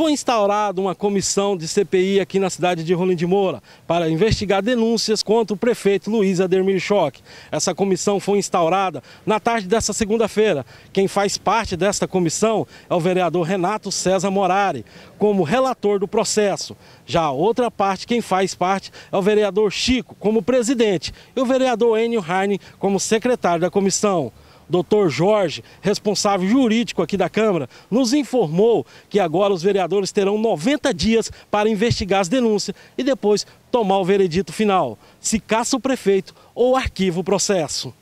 foi instaurada uma comissão de CPI aqui na cidade de Rolim de Moura para investigar denúncias contra o prefeito Luiz Ademir Schock. Essa comissão foi instaurada na tarde dessa segunda-feira. Quem faz parte desta comissão é o vereador Renato César Morari, como relator do processo. Já a outra parte, quem faz parte, é o vereador Chico, como presidente, e o vereador Enio Harney, como secretário da comissão. Doutor Jorge, responsável jurídico aqui da Câmara, nos informou que agora os vereadores terão 90 dias para investigar as denúncias e depois tomar o veredito final, se caça o prefeito ou arquiva o processo.